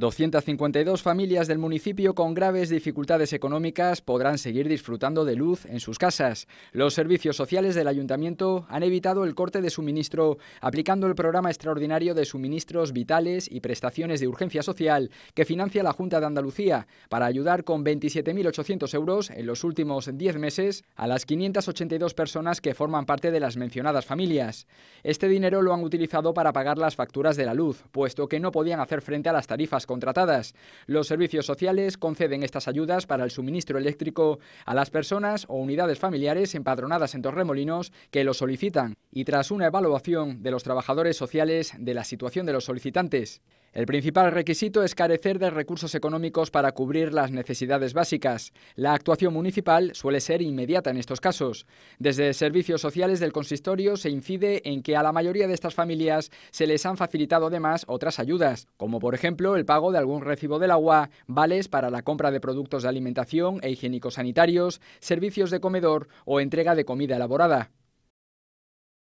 252 familias del municipio con graves dificultades económicas podrán seguir disfrutando de luz en sus casas. Los servicios sociales del ayuntamiento han evitado el corte de suministro aplicando el programa extraordinario de suministros vitales y prestaciones de urgencia social que financia la Junta de Andalucía para ayudar con 27.800 euros en los últimos 10 meses a las 582 personas que forman parte de las mencionadas familias. Este dinero lo han utilizado para pagar las facturas de la luz, puesto que no podían hacer frente a las tarifas contratadas. Los servicios sociales conceden estas ayudas para el suministro eléctrico a las personas o unidades familiares empadronadas en Torremolinos que lo solicitan y tras una evaluación de los trabajadores sociales de la situación de los solicitantes. El principal requisito es carecer de recursos económicos para cubrir las necesidades básicas. La actuación municipal suele ser inmediata en estos casos. Desde servicios sociales del consistorio se incide en que a la mayoría de estas familias se les han facilitado además otras ayudas, como por ejemplo el pago de algún recibo del agua, vales para la compra de productos de alimentación e higiénicos sanitarios, servicios de comedor o entrega de comida elaborada.